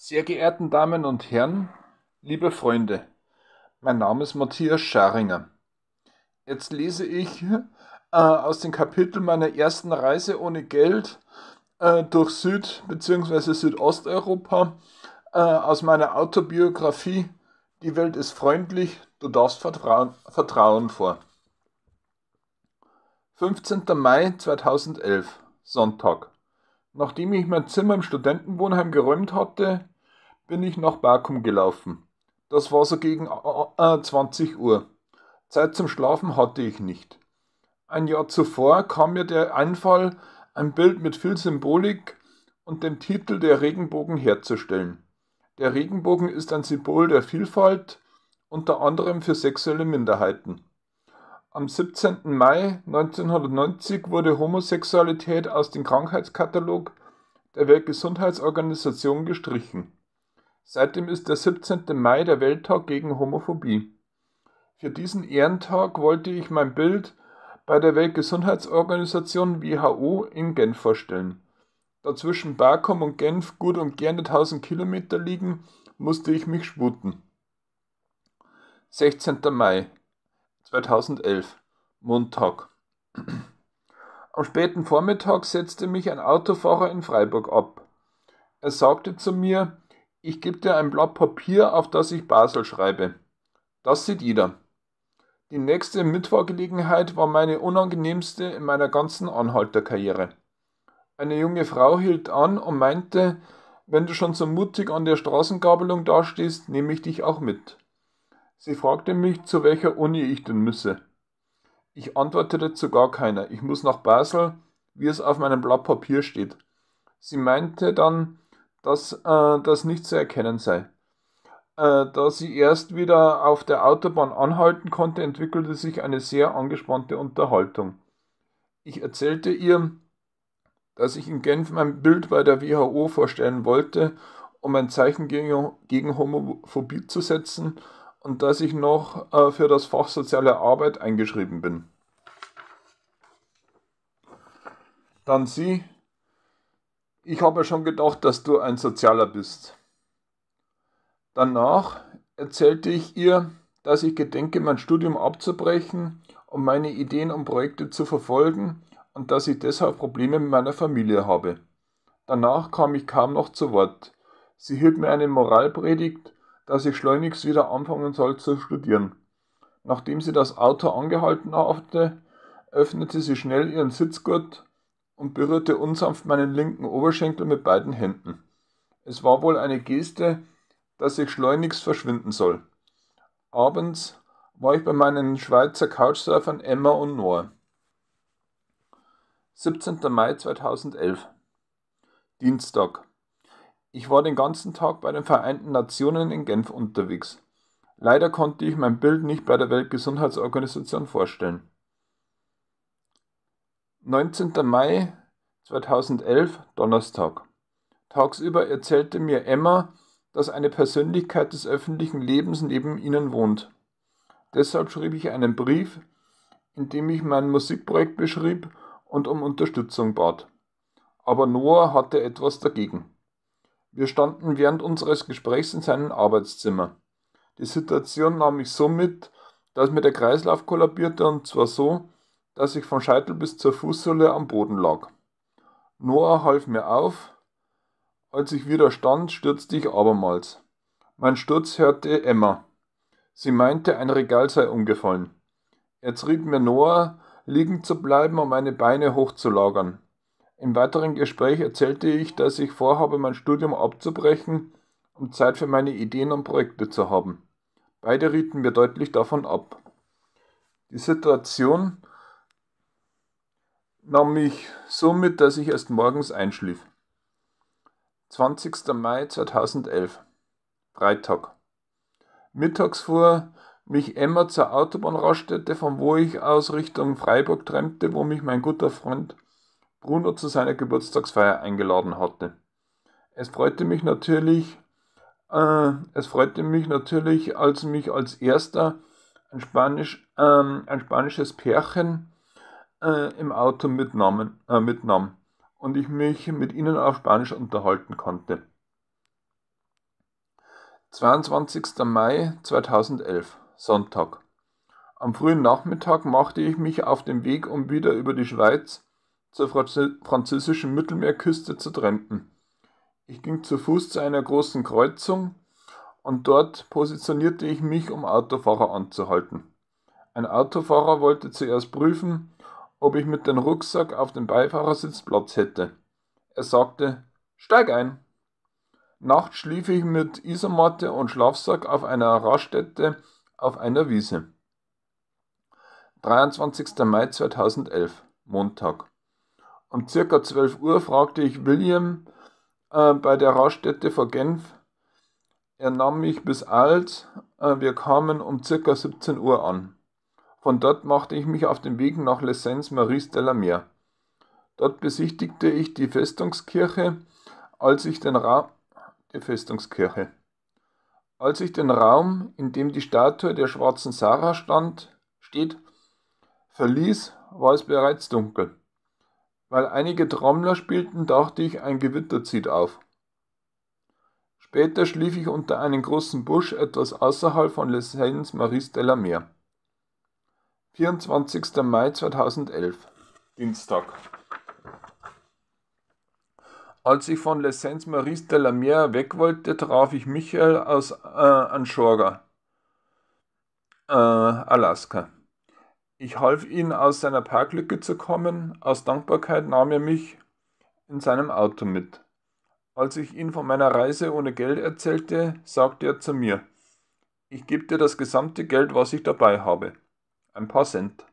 Sehr geehrten Damen und Herren, liebe Freunde, mein Name ist Matthias Scharinger. Jetzt lese ich äh, aus dem Kapitel meiner ersten Reise ohne Geld äh, durch Süd- bzw. Südosteuropa äh, aus meiner Autobiografie Die Welt ist freundlich, du darfst Vertrauen, Vertrauen vor. 15. Mai 2011, Sonntag. Nachdem ich mein Zimmer im Studentenwohnheim geräumt hatte, bin ich nach Bakum gelaufen. Das war so gegen 20 äh, äh, äh, Uhr. Zeit zum Schlafen hatte ich nicht. Ein Jahr zuvor kam mir der Einfall, ein Bild mit viel Symbolik und dem Titel der Regenbogen herzustellen. Der Regenbogen ist ein Symbol der Vielfalt, unter anderem für sexuelle Minderheiten. Am 17. Mai 1990 wurde Homosexualität aus dem Krankheitskatalog der Weltgesundheitsorganisation gestrichen. Seitdem ist der 17. Mai der Welttag gegen Homophobie. Für diesen Ehrentag wollte ich mein Bild bei der Weltgesundheitsorganisation WHO in Genf vorstellen. Da zwischen Barkom und Genf gut und gerne 1000 Kilometer liegen, musste ich mich sputen. 16. Mai 2011, Montag. Am späten Vormittag setzte mich ein Autofahrer in Freiburg ab. Er sagte zu mir, ich gebe dir ein Blatt Papier, auf das ich Basel schreibe. Das sieht jeder. Die nächste Mitfahrgelegenheit war meine unangenehmste in meiner ganzen Anhalterkarriere. Eine junge Frau hielt an und meinte, wenn du schon so mutig an der Straßengabelung dastehst, nehme ich dich auch mit. Sie fragte mich, zu welcher Uni ich denn müsse. Ich antwortete zu gar keiner. Ich muss nach Basel, wie es auf meinem Blatt Papier steht. Sie meinte dann, dass äh, das nicht zu erkennen sei. Äh, da sie erst wieder auf der Autobahn anhalten konnte, entwickelte sich eine sehr angespannte Unterhaltung. Ich erzählte ihr, dass ich in Genf mein Bild bei der WHO vorstellen wollte, um ein Zeichen gegen, gegen Homophobie zu setzen und dass ich noch äh, für das Fach Soziale Arbeit eingeschrieben bin. Dann sie, ich habe schon gedacht, dass du ein Sozialer bist. Danach erzählte ich ihr, dass ich gedenke, mein Studium abzubrechen, um meine Ideen und Projekte zu verfolgen und dass ich deshalb Probleme mit meiner Familie habe. Danach kam ich kaum noch zu Wort. Sie hielt mir eine Moralpredigt dass ich schleunigst wieder anfangen soll zu studieren. Nachdem sie das Auto angehalten hatte, öffnete sie schnell ihren Sitzgurt und berührte unsanft meinen linken Oberschenkel mit beiden Händen. Es war wohl eine Geste, dass ich schleunigst verschwinden soll. Abends war ich bei meinen Schweizer Couchsurfern Emma und Noah. 17. Mai 2011 Dienstag ich war den ganzen Tag bei den Vereinten Nationen in Genf unterwegs. Leider konnte ich mein Bild nicht bei der Weltgesundheitsorganisation vorstellen. 19. Mai 2011, Donnerstag. Tagsüber erzählte mir Emma, dass eine Persönlichkeit des öffentlichen Lebens neben ihnen wohnt. Deshalb schrieb ich einen Brief, in dem ich mein Musikprojekt beschrieb und um Unterstützung bat. Aber Noah hatte etwas dagegen. Wir standen während unseres Gesprächs in seinem Arbeitszimmer. Die Situation nahm mich so mit, dass mir der Kreislauf kollabierte und zwar so, dass ich von Scheitel bis zur Fußsohle am Boden lag. Noah half mir auf. Als ich wieder stand, stürzte ich abermals. Mein Sturz hörte Emma. Sie meinte, ein Regal sei umgefallen. Er riet mir Noah, liegen zu bleiben, um meine Beine hochzulagern. Im weiteren Gespräch erzählte ich, dass ich vorhabe, mein Studium abzubrechen, um Zeit für meine Ideen und Projekte zu haben. Beide rieten mir deutlich davon ab. Die Situation nahm mich so mit, dass ich erst morgens einschlief. 20. Mai 2011, Freitag. Mittags fuhr mich Emma zur Autobahnraststätte, von wo ich aus Richtung Freiburg trennte, wo mich mein guter Freund Bruno zu seiner Geburtstagsfeier eingeladen hatte. Es freute mich natürlich, äh, es freute mich natürlich, als mich als erster ein, Spanisch, äh, ein spanisches Pärchen äh, im Auto mitnahmen, äh, mitnahm und ich mich mit ihnen auf Spanisch unterhalten konnte. 22. Mai 2011, Sonntag. Am frühen Nachmittag machte ich mich auf den Weg, um wieder über die Schweiz zur französischen Mittelmeerküste zu Trenten. Ich ging zu Fuß zu einer großen Kreuzung und dort positionierte ich mich, um Autofahrer anzuhalten. Ein Autofahrer wollte zuerst prüfen, ob ich mit dem Rucksack auf dem Beifahrersitz Platz hätte. Er sagte, steig ein. Nachts schlief ich mit Isomatte und Schlafsack auf einer Raststätte auf einer Wiese. 23. Mai 2011, Montag. Um circa 12 Uhr fragte ich William äh, bei der Raststätte vor Genf. Er nahm mich bis Alt. Äh, wir kamen um circa 17 Uhr an. Von dort machte ich mich auf den Weg nach Les Sens Maries de la Mer. Dort besichtigte ich die Festungskirche, als ich den Raum die Festungskirche. Als ich den Raum, in dem die Statue der schwarzen Sarah stand, steht, verließ, war es bereits dunkel. Weil einige Trommler spielten, dachte ich, ein Gewitter zieht auf. Später schlief ich unter einem großen Busch etwas außerhalb von Les Hens Maris de la Mer. 24. Mai 2011, Dienstag. Als ich von Les Hens Maris de la Mer weg wollte, traf ich Michael aus äh, Anchorga, äh, Alaska. Ich half ihm aus seiner Parklücke zu kommen, aus Dankbarkeit nahm er mich in seinem Auto mit. Als ich ihm von meiner Reise ohne Geld erzählte, sagte er zu mir, ich gebe dir das gesamte Geld, was ich dabei habe. Ein paar Cent.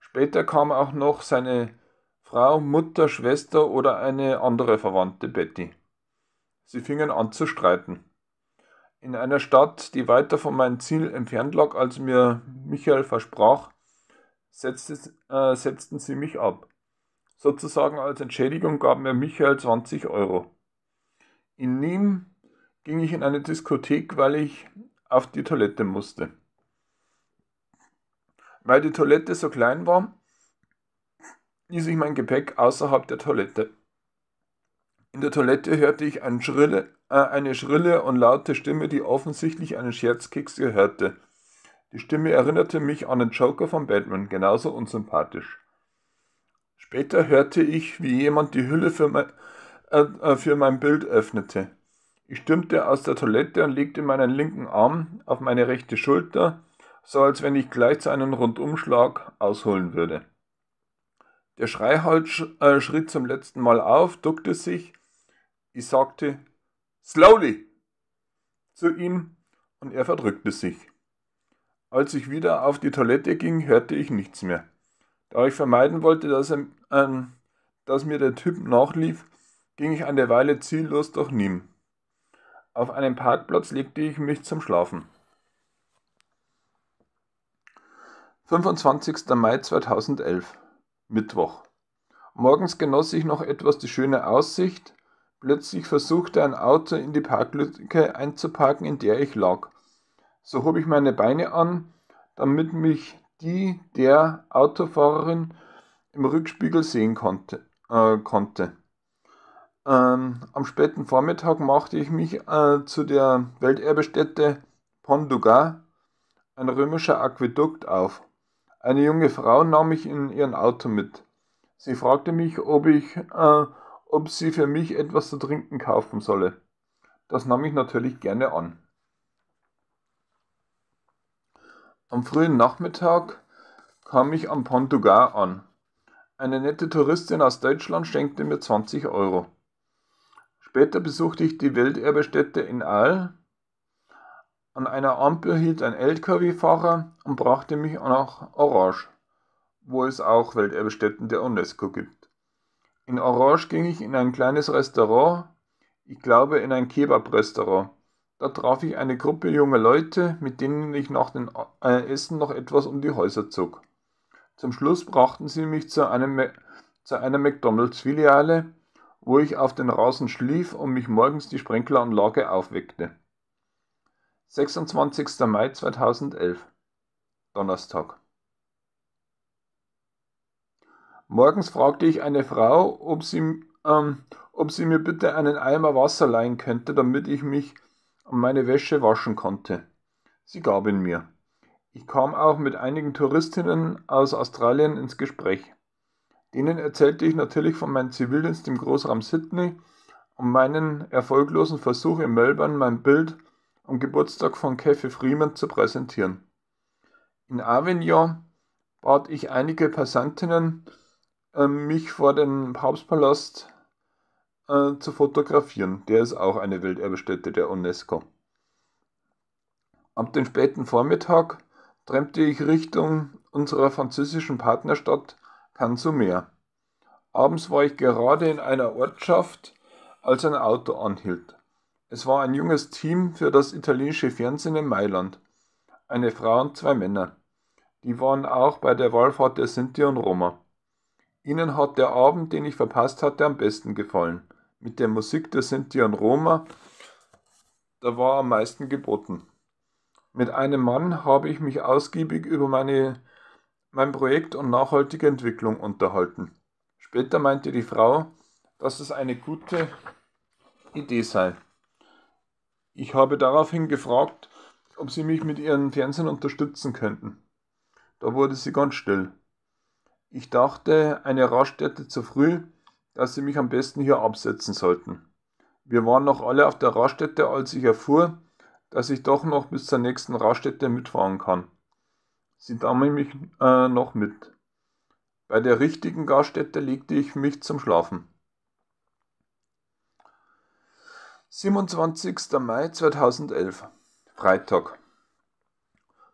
Später kam auch noch seine Frau, Mutter, Schwester oder eine andere Verwandte Betty. Sie fingen an zu streiten. In einer Stadt, die weiter von meinem Ziel entfernt lag, als mir Michael versprach, setzte, äh, setzten sie mich ab. Sozusagen als Entschädigung gab mir Michael 20 Euro. In Niem ging ich in eine Diskothek, weil ich auf die Toilette musste. Weil die Toilette so klein war, ließ ich mein Gepäck außerhalb der Toilette. In der Toilette hörte ich eine schrille, äh, eine schrille und laute Stimme, die offensichtlich einen Scherzkeks gehörte. Die Stimme erinnerte mich an den Joker von Batman, genauso unsympathisch. Später hörte ich, wie jemand die Hülle für mein, äh, äh, für mein Bild öffnete. Ich stürmte aus der Toilette und legte meinen linken Arm auf meine rechte Schulter, so als wenn ich gleich zu einem Rundumschlag ausholen würde. Der Schreihals äh, schrie zum letzten Mal auf, duckte sich. Ich sagte, Slowly! zu ihm und er verdrückte sich. Als ich wieder auf die Toilette ging, hörte ich nichts mehr. Da ich vermeiden wollte, dass, er, ähm, dass mir der Typ nachlief, ging ich eine Weile ziellos durch Nîmes. Auf einem Parkplatz legte ich mich zum Schlafen. 25. Mai 2011, Mittwoch. Morgens genoss ich noch etwas die schöne Aussicht. Plötzlich versuchte ein Auto in die Parklücke einzuparken, in der ich lag so hob ich meine Beine an, damit mich die der Autofahrerin im Rückspiegel sehen konnte. Äh, konnte. Ähm, am späten Vormittag machte ich mich äh, zu der Welterbestätte Ponduga, ein römischer Aquädukt, auf. Eine junge Frau nahm mich in ihren Auto mit. Sie fragte mich, ob ich, äh, ob sie für mich etwas zu trinken kaufen solle. Das nahm ich natürlich gerne an. Am frühen Nachmittag kam ich am Pantogar an. Eine nette Touristin aus Deutschland schenkte mir 20 Euro. Später besuchte ich die Welterbestätte in Aal. An einer Ampel hielt ein Lkw-Fahrer und brachte mich nach Orange, wo es auch Welterbestätten der UNESCO gibt. In Orange ging ich in ein kleines Restaurant, ich glaube in ein Kebab-Restaurant. Da traf ich eine Gruppe junger Leute, mit denen ich nach dem äh, Essen noch etwas um die Häuser zog. Zum Schluss brachten sie mich zu, einem, zu einer McDonalds-Filiale, wo ich auf den Rasen schlief und mich morgens die Sprenkleranlage aufweckte. 26. Mai 2011 Donnerstag Morgens fragte ich eine Frau, ob sie, ähm, ob sie mir bitte einen Eimer Wasser leihen könnte, damit ich mich meine Wäsche waschen konnte. Sie gab ihn mir. Ich kam auch mit einigen Touristinnen aus Australien ins Gespräch. Denen erzählte ich natürlich von meinem Zivildienst im Großraum Sydney und meinen erfolglosen Versuch in Melbourne, mein Bild am Geburtstag von Kathy Freeman zu präsentieren. In Avignon bat ich einige Passantinnen, ähm, mich vor den Papstpalast äh, zu fotografieren. Der ist auch eine Welterbestätte der UNESCO. Ab dem späten Vormittag trennte ich Richtung unserer französischen Partnerstadt Canzumer. Abends war ich gerade in einer Ortschaft, als ein Auto anhielt. Es war ein junges Team für das italienische Fernsehen in Mailand. Eine Frau und zwei Männer. Die waren auch bei der Wallfahrt der Sinti und Roma. Ihnen hat der Abend, den ich verpasst hatte, am besten gefallen mit der Musik der Sinti und Roma, da war am meisten geboten. Mit einem Mann habe ich mich ausgiebig über meine, mein Projekt und nachhaltige Entwicklung unterhalten. Später meinte die Frau, dass es eine gute Idee sei. Ich habe daraufhin gefragt, ob sie mich mit ihrem Fernsehen unterstützen könnten. Da wurde sie ganz still. Ich dachte, eine Raststätte zu früh dass sie mich am besten hier absetzen sollten. Wir waren noch alle auf der Raststätte, als ich erfuhr, dass ich doch noch bis zur nächsten Raststätte mitfahren kann. Sie nahmen mich äh, noch mit. Bei der richtigen Gaststätte legte ich mich zum Schlafen. 27. Mai 2011, Freitag.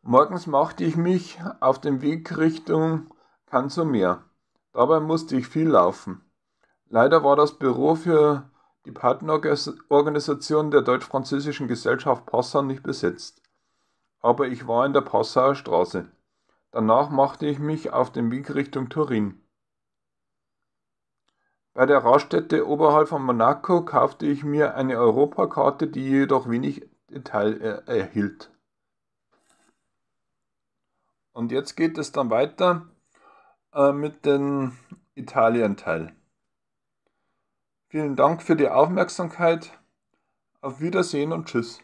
Morgens machte ich mich auf den Weg Richtung Kansomer. Dabei musste ich viel laufen. Leider war das Büro für die Partnerorganisation der deutsch-französischen Gesellschaft Passau nicht besetzt. Aber ich war in der Passauer Straße. Danach machte ich mich auf den Weg Richtung Turin. Bei der Raststätte oberhalb von Monaco kaufte ich mir eine Europakarte, die jedoch wenig Detail er erhielt. Und jetzt geht es dann weiter äh, mit dem Italien-Teil. Vielen Dank für die Aufmerksamkeit. Auf Wiedersehen und Tschüss.